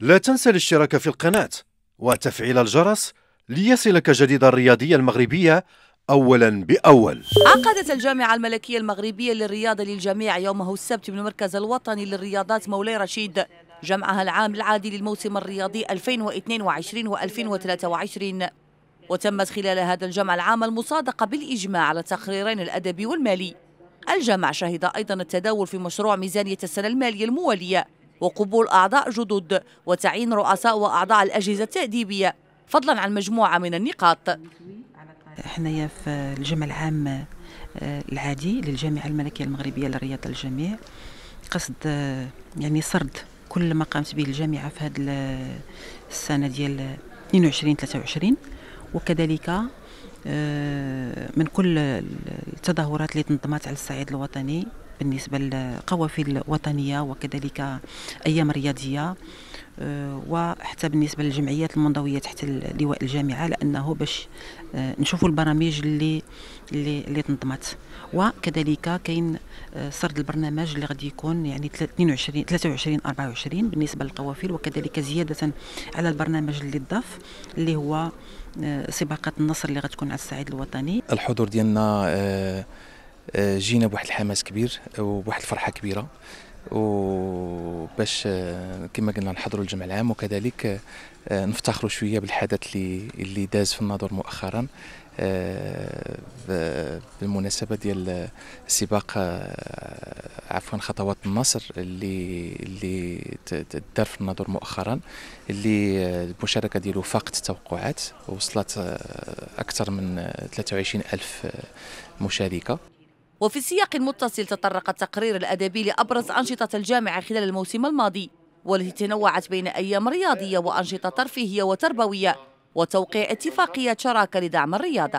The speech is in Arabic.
لا تنسى الاشتراك في القناة وتفعيل الجرس ليصلك جديد الرياضية المغربية أولا بأول عقدت الجامعة الملكية المغربية للرياضة للجميع يومه السبت من المركز الوطني للرياضات مولاي رشيد جمعها العام العادي للموسم الرياضي 2022 و 2023 وتمت خلال هذا الجمع العام المصادقة بالإجماع على التقريرين الأدبي والمالي الجمع شهد أيضا التداول في مشروع ميزانية السنة المالية الموالية وقبول أعضاء جدد وتعيين رؤساء وأعضاء الأجهزة التأديبية فضلا عن مجموعة من النقاط حنايا في الجمع العام آه، العادي للجامعة الملكية المغربية للرياضة الجميع قصد آه، يعني سرد كل ما قامت به الجامعة في هذه آه، السنة ديال 22 23 وكذلك من كل التظاهرات اللي تنظمت على الصعيد الوطني بالنسبة للقوافل الوطنية وكذلك أيام رياضية آه، وحتى بالنسبه للجمعيات المنضويه تحت لواء الجامعه لانه باش آه، نشوفوا البرامج اللي اللي اللي تنظمت وكذلك كاين آه، سرد البرنامج اللي غادي يكون يعني 22 23 24 بالنسبه للقوافل وكذلك زياده على البرنامج اللي ضاف اللي هو سباقات النصر اللي غتكون على الصعيد الوطني الحضور ديالنا آه، جينا بواحد الحماس كبير وبواحد الفرحه كبيره وباش آه، كما قلنا نحضروا الجمع العام وكذلك آه، نفتخروا شويه بالحدث اللي اللي داز في الناظور مؤخرا بالمناسبه ديال سباق عفوا خطوات النصر اللي اللي دار في الناظور مؤخرا اللي المشاركه ديالو فاقت التوقعات وصلت اكثر من 23000 الف مشاركه وفي سياق متصل تطرق التقرير الأدبي لأبرز أنشطة الجامعة خلال الموسم الماضي والتي تنوعت بين أيام رياضية وأنشطة ترفيهية وتربوية وتوقيع اتفاقية شراكة لدعم الرياضة